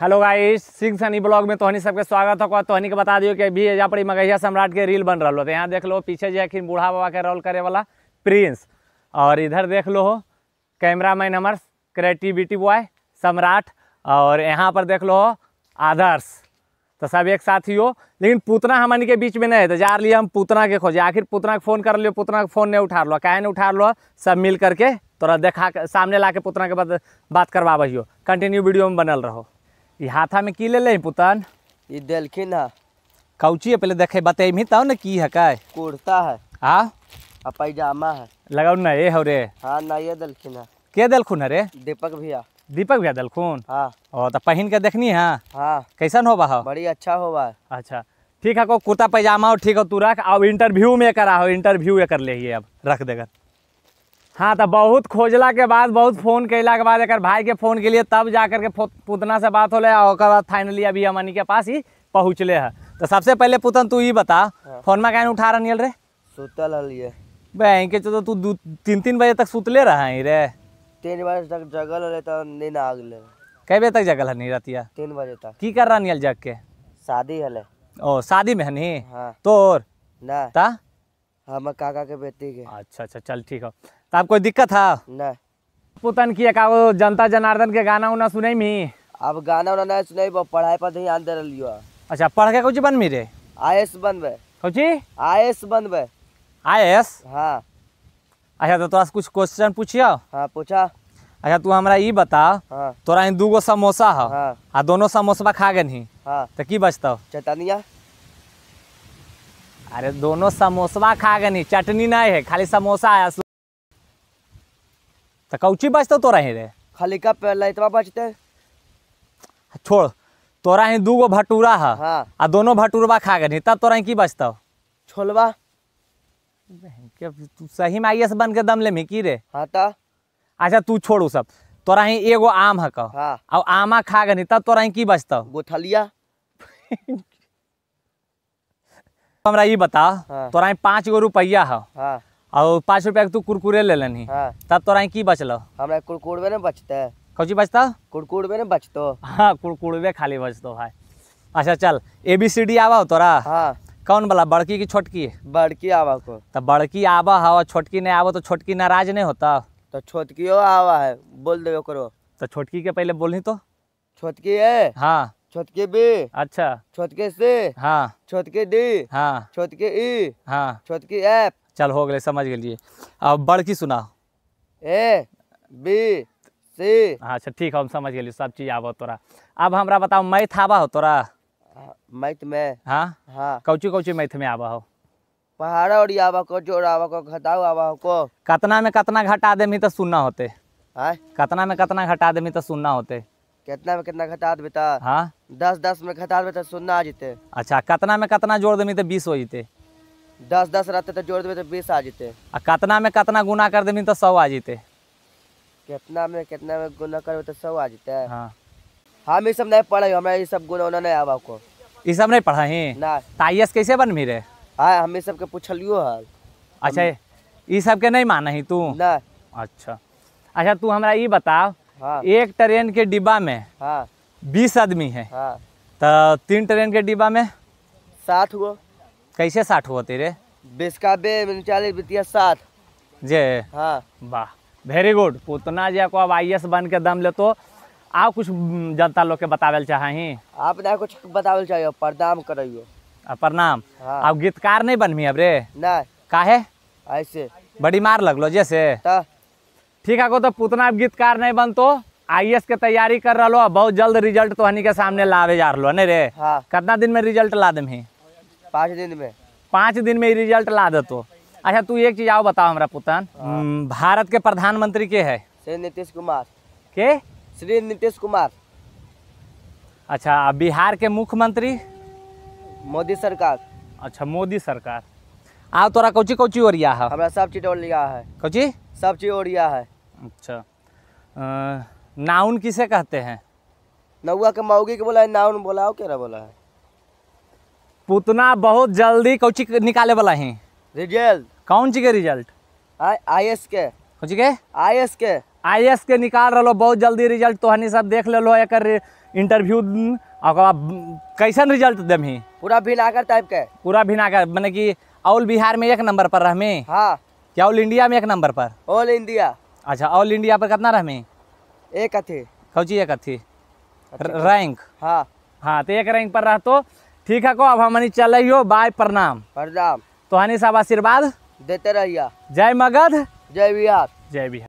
Hello guys Singh Sunny blog में तोहनी सबके स्वागत हो तोहनी के बता दियो कि अभी पर मगैया सम्राट के रील बन रहा तो यहाँ देख लो पीछे जो है बूढ़ा बाबा के रोल करे वाला प्रिंस और इधर देख लो कैमरामैन कैमरा मैन हमार क्रिएटिविटी बॉय सम्राट और यहाँ पर देख लो आदर्श तो सब एक साथ ही हो लेकिन पूतना हमन के बीच में नहीं है तो जा रही हम पुतना के खोजे आखिर पुतना के फ़ोन कर लियो पुतना के फ़ोन नहीं उठा लो काहे नहीं उठा लो सब मिल करके तोरा देखा सामने ला के पुतना के बाद बात करवा हो कंटिन्यू वीडियो में बनल रहो हाथा में की ले ले पुतान ये देलखिन है कौची है पहले देखे ही तब ना की है का कुर्ता है हाँ आ पैजामा है लगाओ ना नए हो रे हाँ ये दलखिन है के दलखुन है रे दीपक भैया दीपक भैया दलखुन हाँ ओ तो पहन के देखनी है हाँ कैसन होबा हो बड़ी अच्छा होबा अच्छा ठीक है को कुर्ता पैजामा और ठीक हो तू रख अब इंटरव्यू में करा हो इंटरव्यू कर ले अब रख देगा हाँ तो बहुत खोजला के बाद बहुत फ़ोन कैला के बाद एक भाई के फ़ोन के लिए तब जा करके पुतना से बात होले और फाइनली अभी हम के पास ही पहुँचले है तो सबसे पहले पुतन तू ही बता हाँ। फोन में कहीं उठा रही रे सुतल हलिए बैंक के तो तू तीन तीन बजे तक सुतले रहा रे तीन बजे तक जगल रहे तो नींद आ गए कई बजे तक जगल है नहीं रहती है तीन बजे तक की कर रहा नियल जग के शादी हल ओ शादी में नहीं हाँ। तोर ना ता हम काका के बेटी के अच्छा अच्छा चल ठीक है तो आप कोई दिक्कत है नहीं पुतन की एक जनता जनार्दन के गाना उना सुने में अब गाना उना नहीं सुने पढ़ाई पर ध्यान दे रही अच्छा पढ़ के कुछ बन मी रे आई एस बन बनबे कुछ आई एस बन बनबे आई एस हाँ अच्छा तो तुरा तो कुछ क्वेश्चन पूछियो हाँ पूछा अच्छा तू हमरा ये बता हाँ। तोरा इन दूगो समोसा है हाँ। आ दोनों समोसा खा गए हाँ। तो की बचत चटनिया अरे दोनों समोसा खा गए नहीं चटनी नहीं है खाली समोसा है तो कौची बचतो तोरा ही रे खाली का लैतवा बचते छोड़ तोरा ही दूगो भटूरा है हाँ। आ दोनों भटूरवा खा गए तब तोरा की बचता छोलवा तू सही में आईएस बन के दम ले मिकी रे हाँ ता अच्छा तू छोड़ू सब तोरा ही एगो आम हक हाँ। और आमा खा गए तब तोरा ही की बचता गोथलिया हमरा ये बता हाँ। तोरा पाँच गो रुपया है हाँ। और पाँच रुपया तू कुरकुरे ले लेनी हाँ। तब तोरा की बचल हमरा कुरकुरबे ने बचते कौची बचता कुरकुरबे ने बचतो हाँ कुरकुरबे खाली बचतो भाई अच्छा चल ए बी सी डी आवा तोरा हाँ कौन वाला बड़की की छोटकी बड़की आवा को तो बड़की आवा है हाँ, छोटकी नहीं आवा तो छोटकी नाराज नहीं होता तो छोटकी आवा है बोल दे करो तो छोटकी के पहले बोलनी तो छोटकी है हाँ छोटके बी अच्छा छोटके से हाँ छोटके डी हाँ छोटके ई हाँ छोटके एफ चल हो गए समझ गए अब बढ़ की सुना ए बी सी अच्छा ठीक है हम समझ गए सब चीज आब तोरा अब हमरा बताओ मैथ आबा हो तोरा हाँ, मैथ में हाँ हाँ कौची कौची मैथ में आबा हो पहाड़ा और आवा को जोड़ आवा को घटाओ आवा को कतना में कतना घटा देमी तो सुनना होते आए? हाँ? कतना में कतना घटा देमी तो सुनना होते कितना में कितना घटा देबे तो हाँ दस दस में घटा देबे तो सुनना आ जते अच्छा कतना में कतना जोड़ देमी तो बीस हो जते दस दस रहते तो जोड़ देते तो बीस आ जाते आ कितना में कितना गुना कर देबी तो सौ आ जाते कितना में कितना में गुना करबे तो सौ आ जाते हाँ हम ये सब नहीं पढ़े हमरा ये सब गुना उना नहीं आवा को ये सब नहीं पढ़ा ही ना ताइस कैसे बनबी रे हां हम ये सब के पूछलियो हाल अच्छा ये सब के नहीं माना ही तू ना अच्छा अच्छा तू हमरा ये बता हाँ। एक ट्रेन के डिब्बा में हाँ। बीस आदमी है हाँ। तो तीन ट्रेन के डिब्बा में सात हुआ कैसे साठ हुआ तेरे बीस का बे चालीस बितिया साठ जे हाँ वाह वेरी गुड पुतना जे को अब आई एस बन के दम ले तो आप कुछ जनता लोग के बतावे चाहे ही आप ना कुछ बतावे चाहिए प्रणाम करो प्रणाम हाँ। आप गीतकार नहीं बनमी अब रे नहीं काहे ऐसे बड़ी मार लग लो जैसे ठीक है को तो पुतना अब गीतकार नहीं बन तो आई के तैयारी कर रहा बहुत जल्द रिजल्ट तो हनी के सामने लावे जा रहा नहीं रे हाँ। कितना दिन में रिजल्ट ला दमी पाँच दिन में पाँच दिन में रिजल्ट ला दे तो अच्छा तू एक चीज आओ बताओ हमारा पुतान हाँ। भारत के प्रधानमंत्री के है श्री नीतीश कुमार के श्री नीतीश कुमार अच्छा बिहार के मुख्यमंत्री मोदी सरकार अच्छा मोदी सरकार आओ तोरा कौची कौची ओरिया है हमारा सब चीज ओरिया है कौची सब चीज ओरिया है अच्छा नाउन किसे कहते हैं नौवा के मौगी के बोला है नाउन बोला हो क्या बोला है पुतना बहुत जल्दी कौची निकाले वाला है रिजल्ट कौन चीज के रिजल्ट आई एस के कौन के आई एस के आई एस के निकाल रहा बहुत जल्दी रिजल्ट तोहनी सब देख ले लो एक इंटरव्यू और कैसा रिजल्ट दे पूरा भिनाकर टाइप के पूरा भिनाकर मैंने कि ऑल बिहार में एक नंबर पर रहमे हाँ क्या ऑल इंडिया में एक नंबर पर ऑल इंडिया अच्छा ऑल इंडिया पर कितना रहमे एक अथी कौची एक अथी रैंक हाँ हाँ तो एक रैंक पर रह तो ठीक है को अब हम चल हो बाय प्रणाम प्रणाम तोहनी सब आशीर्वाद देते रहिया जय मगध जय बिहार जय बिहार